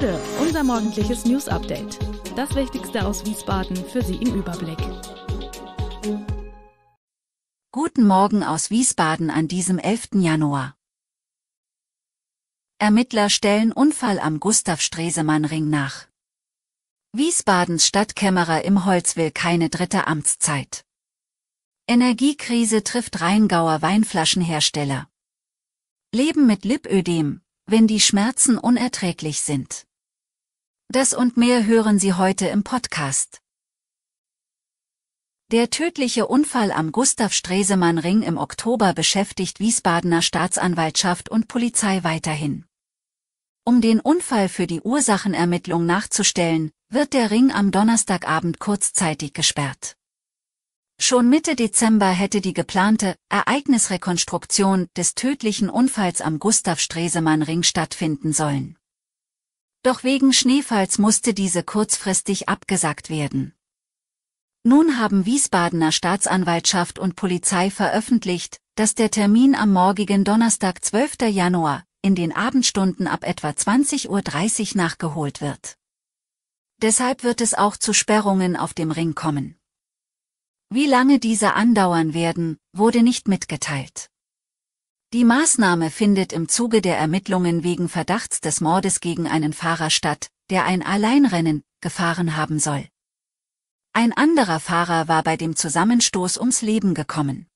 Bude, unser morgendliches News Update. Das Wichtigste aus Wiesbaden für Sie im Überblick. Guten Morgen aus Wiesbaden an diesem 11. Januar. Ermittler stellen Unfall am Gustav-Stresemann-Ring nach. Wiesbadens Stadtkämmerer im Holz will keine dritte Amtszeit. Energiekrise trifft Rheingauer Weinflaschenhersteller. Leben mit Lipödem, wenn die Schmerzen unerträglich sind. Das und mehr hören Sie heute im Podcast. Der tödliche Unfall am Gustav-Stresemann-Ring im Oktober beschäftigt Wiesbadener Staatsanwaltschaft und Polizei weiterhin. Um den Unfall für die Ursachenermittlung nachzustellen, wird der Ring am Donnerstagabend kurzzeitig gesperrt. Schon Mitte Dezember hätte die geplante Ereignisrekonstruktion des tödlichen Unfalls am Gustav-Stresemann-Ring stattfinden sollen. Doch wegen Schneefalls musste diese kurzfristig abgesagt werden. Nun haben Wiesbadener Staatsanwaltschaft und Polizei veröffentlicht, dass der Termin am morgigen Donnerstag 12. Januar in den Abendstunden ab etwa 20.30 Uhr nachgeholt wird. Deshalb wird es auch zu Sperrungen auf dem Ring kommen. Wie lange diese andauern werden, wurde nicht mitgeteilt. Die Maßnahme findet im Zuge der Ermittlungen wegen Verdachts des Mordes gegen einen Fahrer statt, der ein Alleinrennen gefahren haben soll. Ein anderer Fahrer war bei dem Zusammenstoß ums Leben gekommen.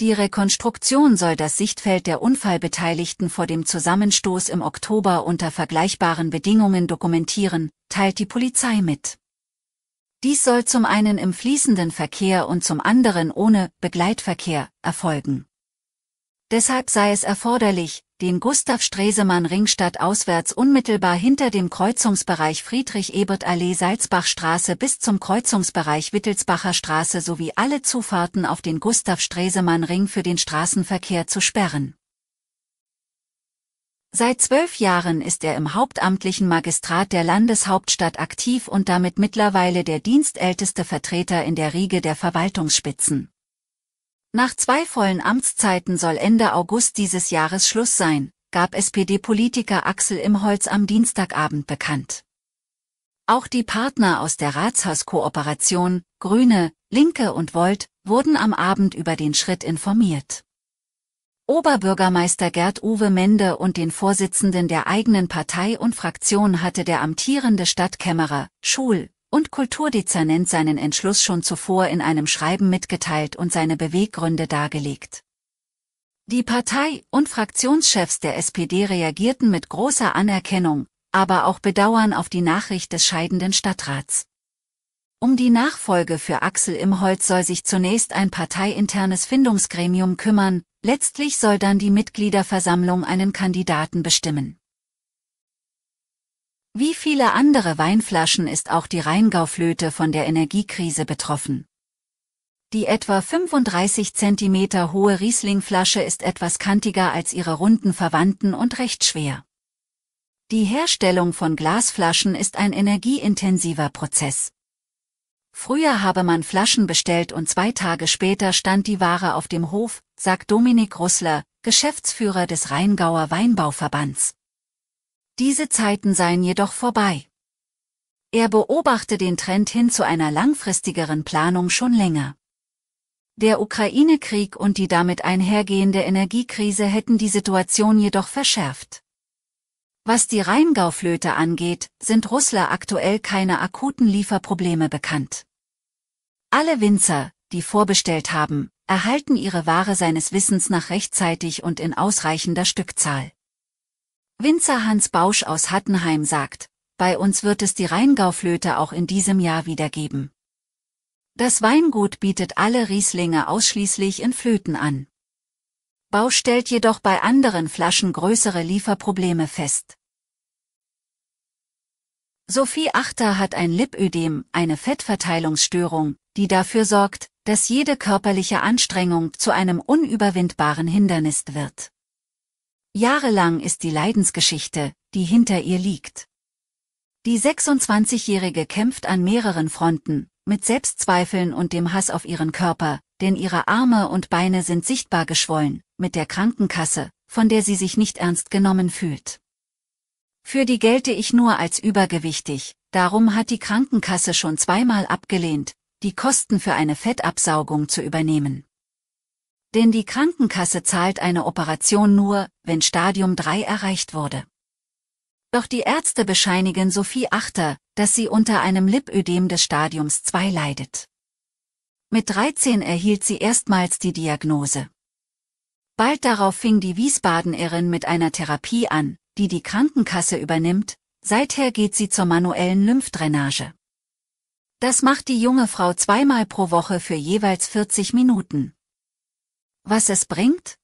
Die Rekonstruktion soll das Sichtfeld der Unfallbeteiligten vor dem Zusammenstoß im Oktober unter vergleichbaren Bedingungen dokumentieren, teilt die Polizei mit. Dies soll zum einen im fließenden Verkehr und zum anderen ohne Begleitverkehr erfolgen. Deshalb sei es erforderlich, den Gustav-Stresemann-Ringstadt auswärts unmittelbar hinter dem Kreuzungsbereich Friedrich-Ebert-Allee Salzbachstraße bis zum Kreuzungsbereich Wittelsbacher Straße sowie alle Zufahrten auf den Gustav-Stresemann-Ring für den Straßenverkehr zu sperren. Seit zwölf Jahren ist er im hauptamtlichen Magistrat der Landeshauptstadt aktiv und damit mittlerweile der dienstälteste Vertreter in der Riege der Verwaltungsspitzen. Nach zwei vollen Amtszeiten soll Ende August dieses Jahres Schluss sein, gab SPD-Politiker Axel Imholz am Dienstagabend bekannt. Auch die Partner aus der Ratshauskooperation, Grüne, Linke und Volt, wurden am Abend über den Schritt informiert. Oberbürgermeister Gerd Uwe Mende und den Vorsitzenden der eigenen Partei und Fraktion hatte der amtierende Stadtkämmerer Schul und Kulturdezernent seinen Entschluss schon zuvor in einem Schreiben mitgeteilt und seine Beweggründe dargelegt. Die Partei und Fraktionschefs der SPD reagierten mit großer Anerkennung, aber auch Bedauern auf die Nachricht des scheidenden Stadtrats. Um die Nachfolge für Axel Imholz soll sich zunächst ein parteiinternes Findungsgremium kümmern, letztlich soll dann die Mitgliederversammlung einen Kandidaten bestimmen. Wie viele andere Weinflaschen ist auch die Rheingauflöte von der Energiekrise betroffen. Die etwa 35 cm hohe Rieslingflasche ist etwas kantiger als ihre runden Verwandten und recht schwer. Die Herstellung von Glasflaschen ist ein energieintensiver Prozess. Früher habe man Flaschen bestellt und zwei Tage später stand die Ware auf dem Hof, sagt Dominik Russler, Geschäftsführer des Rheingauer Weinbauverbands. Diese Zeiten seien jedoch vorbei. Er beobachte den Trend hin zu einer langfristigeren Planung schon länger. Der Ukraine-Krieg und die damit einhergehende Energiekrise hätten die Situation jedoch verschärft. Was die Rheingauflöte angeht, sind Russler aktuell keine akuten Lieferprobleme bekannt. Alle Winzer, die vorbestellt haben, erhalten ihre Ware seines Wissens nach rechtzeitig und in ausreichender Stückzahl. Winzer Hans Bausch aus Hattenheim sagt, bei uns wird es die Rheingauflöte auch in diesem Jahr wieder geben. Das Weingut bietet alle Rieslinge ausschließlich in Flöten an. Bausch stellt jedoch bei anderen Flaschen größere Lieferprobleme fest. Sophie Achter hat ein Lipödem, eine Fettverteilungsstörung, die dafür sorgt, dass jede körperliche Anstrengung zu einem unüberwindbaren Hindernis wird. Jahrelang ist die Leidensgeschichte, die hinter ihr liegt. Die 26-Jährige kämpft an mehreren Fronten, mit Selbstzweifeln und dem Hass auf ihren Körper, denn ihre Arme und Beine sind sichtbar geschwollen, mit der Krankenkasse, von der sie sich nicht ernst genommen fühlt. Für die gelte ich nur als übergewichtig, darum hat die Krankenkasse schon zweimal abgelehnt, die Kosten für eine Fettabsaugung zu übernehmen. Denn die Krankenkasse zahlt eine Operation nur, wenn Stadium 3 erreicht wurde. Doch die Ärzte bescheinigen Sophie Achter, dass sie unter einem Lipödem des Stadiums 2 leidet. Mit 13 erhielt sie erstmals die Diagnose. Bald darauf fing die Wiesbadenerin mit einer Therapie an, die die Krankenkasse übernimmt, seither geht sie zur manuellen Lymphdrainage. Das macht die junge Frau zweimal pro Woche für jeweils 40 Minuten was es bringt?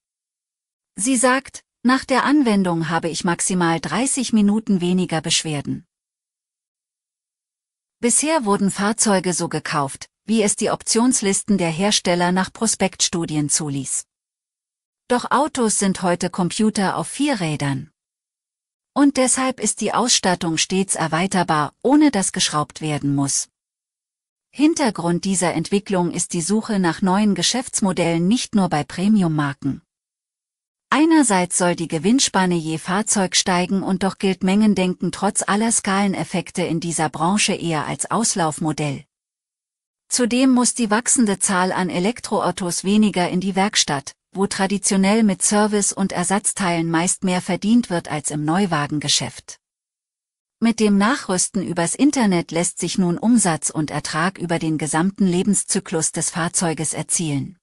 Sie sagt, nach der Anwendung habe ich maximal 30 Minuten weniger Beschwerden. Bisher wurden Fahrzeuge so gekauft, wie es die Optionslisten der Hersteller nach Prospektstudien zuließ. Doch Autos sind heute Computer auf vier Rädern. Und deshalb ist die Ausstattung stets erweiterbar, ohne dass geschraubt werden muss. Hintergrund dieser Entwicklung ist die Suche nach neuen Geschäftsmodellen nicht nur bei Premium-Marken. Einerseits soll die Gewinnspanne je Fahrzeug steigen und doch gilt Mengendenken trotz aller Skaleneffekte in dieser Branche eher als Auslaufmodell. Zudem muss die wachsende Zahl an Elektroautos weniger in die Werkstatt, wo traditionell mit Service und Ersatzteilen meist mehr verdient wird als im Neuwagengeschäft. Mit dem Nachrüsten übers Internet lässt sich nun Umsatz und Ertrag über den gesamten Lebenszyklus des Fahrzeuges erzielen.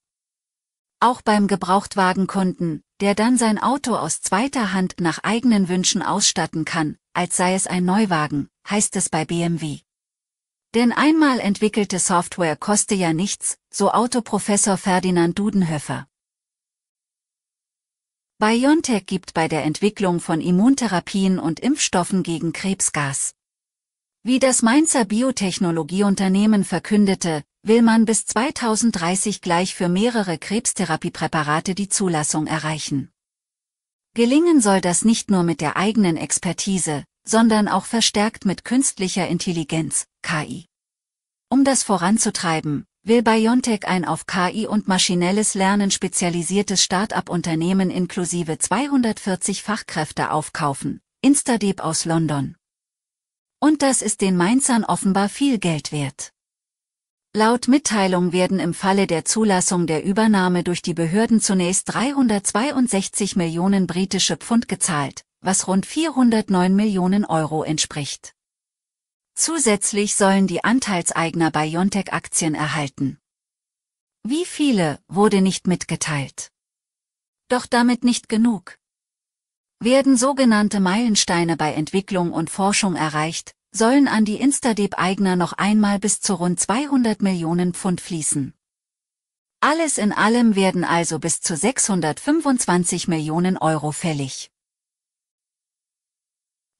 Auch beim Gebrauchtwagenkunden, der dann sein Auto aus zweiter Hand nach eigenen Wünschen ausstatten kann, als sei es ein Neuwagen, heißt es bei BMW. Denn einmal entwickelte Software koste ja nichts, so Autoprofessor Ferdinand Dudenhöfer. BioNTech gibt bei der Entwicklung von Immuntherapien und Impfstoffen gegen Krebs Gas. Wie das Mainzer Biotechnologieunternehmen verkündete, will man bis 2030 gleich für mehrere Krebstherapiepräparate die Zulassung erreichen. Gelingen soll das nicht nur mit der eigenen Expertise, sondern auch verstärkt mit künstlicher Intelligenz, KI. Um das voranzutreiben, will Biontech ein auf KI und maschinelles Lernen spezialisiertes Start-up-Unternehmen inklusive 240 Fachkräfte aufkaufen, Instadeep aus London. Und das ist den Mainzern offenbar viel Geld wert. Laut Mitteilung werden im Falle der Zulassung der Übernahme durch die Behörden zunächst 362 Millionen britische Pfund gezahlt, was rund 409 Millionen Euro entspricht. Zusätzlich sollen die Anteilseigner BioNTech Aktien erhalten. Wie viele, wurde nicht mitgeteilt. Doch damit nicht genug. Werden sogenannte Meilensteine bei Entwicklung und Forschung erreicht, sollen an die instadeep eigner noch einmal bis zu rund 200 Millionen Pfund fließen. Alles in allem werden also bis zu 625 Millionen Euro fällig.